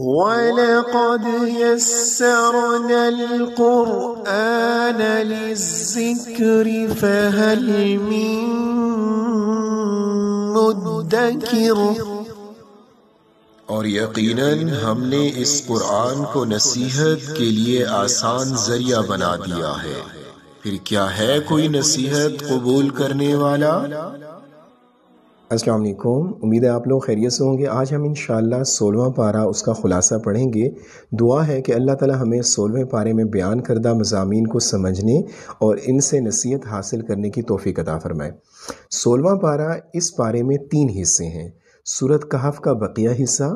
ولقد يسرنا القرآن للذكر فهل من مدكر और यकीनन हमने इस कुरान को नसीहत के लिए आसान जरिया बना दिया है फिर क्या है कोई नसीहत कबूल करने वाला अस्सलाम वालेकुम उम्मीद है आप लोग खैरियत से होंगे आज हम इन सोलहवां पारा उसका ख़ुलासा पढ़ेंगे दुआ है कि अल्लाह ताला हमें सोलहवें पारे में बयान करदा मजामी को समझने और इनसे नसीहत हासिल करने की तोफ़ी अदा फ़रमाए सोलवा पारा इस पारे में तीन हिस्से हैं सूरत कहफ का बकिया हिस्सा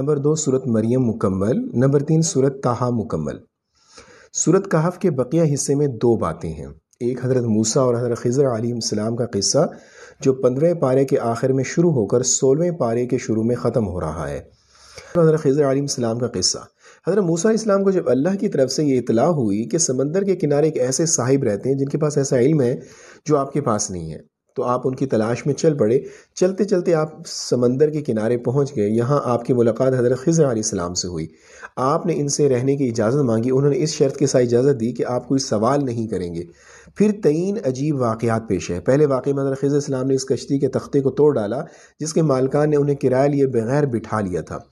नंबर दो सूरत मरियम मुकम्मल नंबर तीन सूरत ताहा मुकम्मल सूरत कहफ के बकिया हिस्से में दो बातें हैं एक हज़रत मूसा और हज़रत खज़र आलम का किस्सा जो पंद्रह पारे के आखिर में शुरू होकर सोलहवें पारे के शुरू में ख़त्म हो रहा है हज़रत खज़र आलीम का किस्सा हज़रत मूसा इस्लाम को जब अल्लाह की तरफ से ये इतला हुई कि समंदर के किनारे एक ऐसे साहिब रहते हैं जिनके पास ऐसा इल्म है जो आपके पास नहीं है तो आप उनकी तलाश में चल पड़े चलते चलते आप समंदर के किनारे पहुंच गए यहाँ आपकी मुलाकात हज़रत खज़र आलाम से हुई आपने इनसे रहने की इजाज़त मांगी उन्होंने इस शर्त के साथ इजाज़त दी कि आप कोई सवाल नहीं करेंगे फिर तीन अजीब वाक़ात पेश है पहले वाक़ में हज़रत खज़र सलाम ने इस कश्ती के तख्ते को तोड़ डाला जिसके मालकान ने उन्हें किराया लिए बगैर बिठा लिया था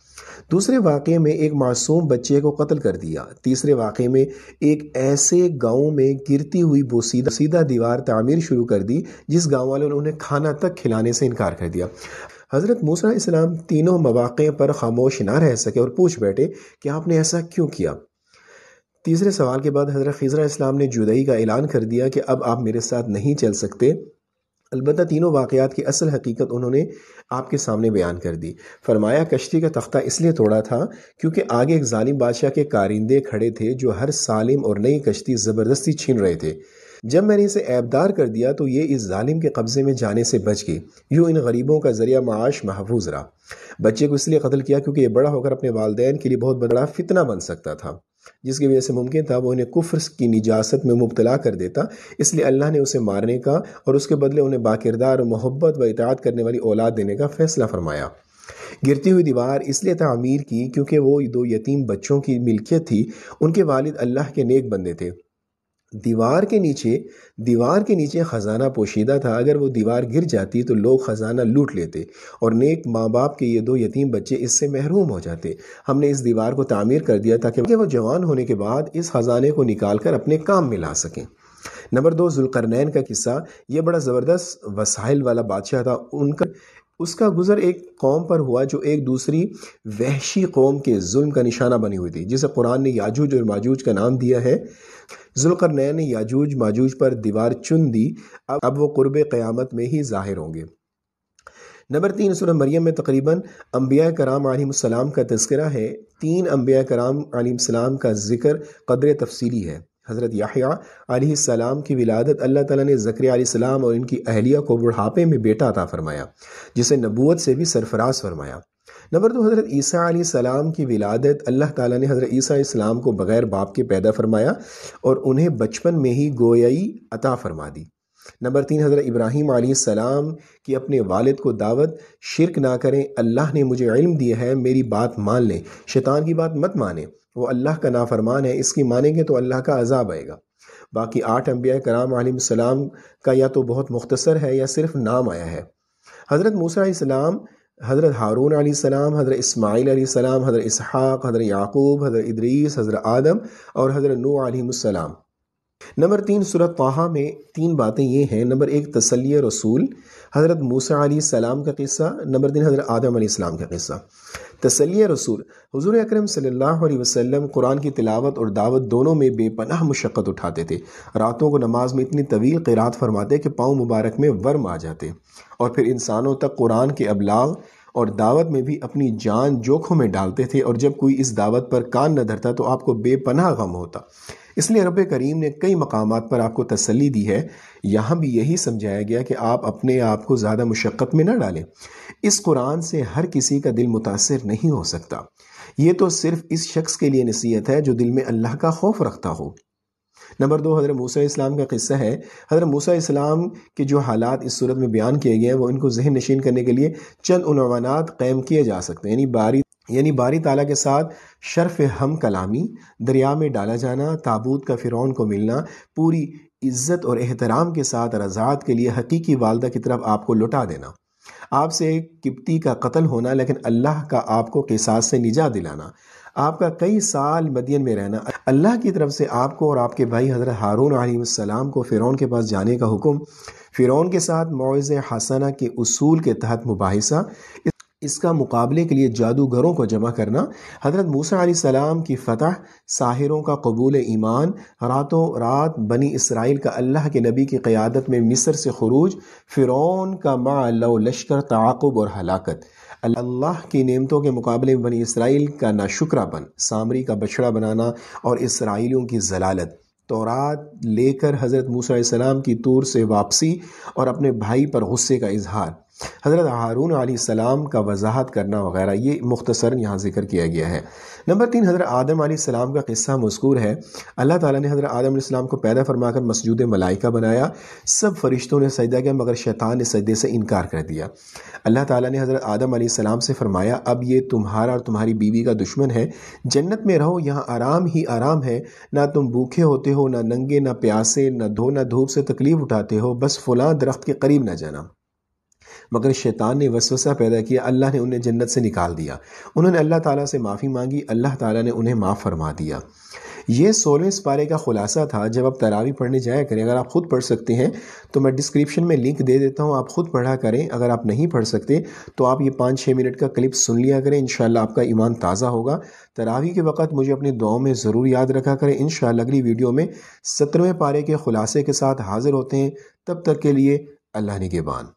दूसरे वाक़े में एक मासूम बच्चे को कत्ल कर दिया तीसरे वाक़े में एक ऐसे गांव में गिरती हुई बोसीदा सीधा दीवार तामीर शुरू कर दी जिस गांव वालों ने उन्हें खाना तक खिलाने से इनकार कर दिया हज़रत मूसा इस्लाम तीनों मौाक़े पर खामोश ना रह सके और पूछ बैठे कि आपने ऐसा क्यों किया तीसरे सवाल के बाद हज़रत खजरा इस्लाम ने जुदाई का ऐलान कर दिया कि अब आप मेरे साथ नहीं चल सकते अलबत् तीनों वाक़ात की असल हकीकत उन्होंने आपके सामने बयान कर दी फरमाया कश्ती का तख्ता इसलिए तोड़ा था क्योंकि आगे एक ालिम बादशाह के कारिंदे खड़े थे जो हर सालिम और नई कश्ती ज़बरदस्ती छीन रहे थे जब मैंने इसे ऐबदार कर दिया तो ये इस ालिम के कब्ज़े में जाने से बच गई यूँ इन गरीबों का ज़रिया माश महफूज रहा बच्चे को इसलिए कतल किया क्योंकि ये बड़ा होकर अपने वालदेन के लिए बहुत बड़ा फितना बन सकता था जिसकी वजह से मुमकिन था वो उन्हें कुफ्र की निजात में मुबतला कर देता इसलिए अल्लाह ने उसे मारने का और उसके बदले उन्हें बाकिरदार और मोहब्बत व इतात करने वाली औलाद देने का फ़ैसला फरमाया गिरती हुई दीवार इसलिए तमीर की क्योंकि वो दो यतीम बच्चों की मिल्कियत थी उनके वालिद अल्लाह के नेक बंदे थे दीवार के नीचे दीवार के नीचे ख़जाना पोशीदा था अगर वो दीवार गिर जाती तो लोग ख़जाना लूट लेते और नेक माँ बाप के ये दो यतीम बच्चे इससे महरूम हो जाते हमने इस दीवार को तामीर कर दिया ताकि वो जवान होने के बाद इस ख़जाने को निकाल कर अपने काम में ला सकें नंबर दो जुलकरनैन का किस्सा ये बड़ा ज़बरदस्त वसाइल वाला बादशाह था उनका उसका गुज़र एक कौम पर हुआ जो एक दूसरी वहशी कौम के जुल्म का निशाना बनी हुई थी जिसे कुरान ने याजूज और माजूज का नाम दिया है जुल्करनैन ने याजूज माजूज पर दीवार चुन दी अब अब वो कुर्ब क़यामत में ही ज़ाहिर होंगे नंबर तीन सुर मरियम में तकरीबन अम्बिया कराम आलिम का तस्करा है तीन अम्बिया कराम आलिम का ज़िक्र कदर तफसीली है हज़रत याहिया की विलादत अल्लाह ताला ने ज़क्रियाम और इनकी अहलिया को बुढ़ापे में बेटा अता फरमाया जिसे नबूत से भी सरफराज फरमाया नंबर दो हज़रत ईसा सलाम की विलादत अल्लाह ताला ने हज़रत ईसा को बग़ैर बाप के पैदा फरमाया और उन्हें बचपन में ही गोयाई अता फरमा दी नंबर तीन हज़रत इब्राहीम आसमाम कि अपने वालिद को दावत शिरक ना करें अल्लाह ने मुझे इल्म दिया है मेरी बात मान लें शैतान की बात मत माने वो अल्लाह का नाफरमान है इसकी मानेंगे तो अल्लाह का अजाब आएगा बाकी आठ अम्बिया कराम सलाम का या तो बहुत मुख्तसर है या सिर्फ नाम आया है हज़रत मूसा हज़रत हारून सलाम हज़रत इस्माईल सलाम हज़रत इसहाक़ हज़रत याकूब हज़रत इदरीस हज़रत आदम और हज़रत नू आलम नंबर तीन सूरत तोहा में तीन बातें ये हैं नंबर एक तसली रसूल हज़रत मूसा सलाम का क़स्सा नंबर तीन हज़रत आदम आसमाम का क़स्सा तसली रसूल हजूर अक्रम सल्ला वसलम कुरान की तिलावत और दावत दोनों में बेपनाह मुशक्क़त उठाते थे रातों को नमाज में इतनी तवील किरात फरमाते कि पाँव मुबारक में वर्म आ जाते और फिर इंसानों तक कुरान के अबलाग और दावत में भी अपनी जान जोखों में डालते थे और जब कोई इस दावत पर कान न धरता तो आपको बेपनाह गम होता इसलिए रब करीम ने कई मकाम पर आपको तसली दी है यहाँ भी यही समझाया गया कि आप अपने आप को ज़्यादा मुशक्क़त में ना डालें इस कुरान से हर किसी का दिल मुतासर नहीं हो सकता ये तो सिर्फ़ इस शख्स के लिए नसीहत है जो दिल में अल्लाह का खौफ रखता हो नंबर दो हज़रत मूसा इस्लाम का किस्सा है हज़रत मूसा इस्लाम के जो हालात इस सूरत में बयान किए गए हैं वो इनको जहन नशीन करने के लिए चंद उनवानात किए जा सकते हैं यानी बारी यानी बारी ताला के साथ शर्फ हम कलामी दरिया में डाला जाना ताबूत का फ़िरौन को मिलना पूरी इज़्ज़त और एहतराम के साथ रजात के लिए हकीकी वालदा की तरफ आपको लुटा देना आपसे किप्ती का कत्ल होना लेकिन अल्लाह का आपको किसास से निजात दिलाना आपका कई साल मदियन में रहना अल्लाह की तरफ से आपको और आपके भाई हज़रत हारून आलम को फ़िरौन के पास जाने का हुक्म फ़िरौन के साथ मोज हसना के असूल के तहत मुबासा इसका मुकाबले के लिए जादूगरों को जमा करना हज़रत मूसा सलाम की फ़तह साहिरों का कबूल ईमान रातों रात बनी इसराइल का अल्लाह के नबी की क़्यादत में मिस्र से खरूज फ़िरौन का माल लश्कर तकब और हलाकत अल्लाह की नियमतों के मुकाबले में बनी इसराइल का बन सामरी का बछड़ा बनाना और इसराइलियों की जलालत तोरात लेकर हज़रत मूसा सलाम की तूर से वापसी और अपने भाई पर गुस्से का इजहार हज़रत हारून सलाम का वजाहत करना वगैरह ये मुख्तसर यहाँ जिक्र किया गया है नंबर तीन हज़रत आदम सलाम का किस्सा मस्कूर है अल्लाह ताला ने हज़रत आदम सलाम को पैदा फरमाकर मसजूद मलाइका बनाया सब फरिश्तों ने सजदा किया मगर शैतान ने सजदे से इनकार कर दिया अल्लाह ताला ने हज़रत आदम सलाम से फ़रमाया अब ये तुम्हारा और तुम्हारी बीवी का दुश्मन है जन्नत में रहो यहाँ आराम ही आराम है ना तुम भूखे होते हो ना नंगे ना प्यासे ना धो ना धूप से तकलीफ़ उठाते हो बस फ़लाँ दरख्त के करीब ना जाना मगर शैतान ने वसवसा पैदा किया अल्लाह ने उन्हें जन्नत से निकाल दिया उन्होंने अल्लाह ताला से माफ़ी मांगी अल्लाह ताला ने उन्हें माफ़ फरमा दिया ये सोलह इस पारे का ख़ुलासा था जब आप तरावी पढ़ने जाया करें अगर आप ख़ुद पढ़ सकते हैं तो मैं डिस्क्रिप्शन में लिंक दे देता हूँ आप ख़ुद पढ़ा करें अगर आप नहीं पढ़ सकते तो आप ये पाँच छः मिनट का क्लिप सुन लिया करें इन आपका ईमान ताज़ा होगा तरावी के वक्त मुझे अपनी दुआओं में ज़रूर याद रखा करें इन अगली वीडियो में सत्रहवें पारे के ख़ुलासे के साथ हाज़िर होते हैं तब तक के लिए अल्लाह बान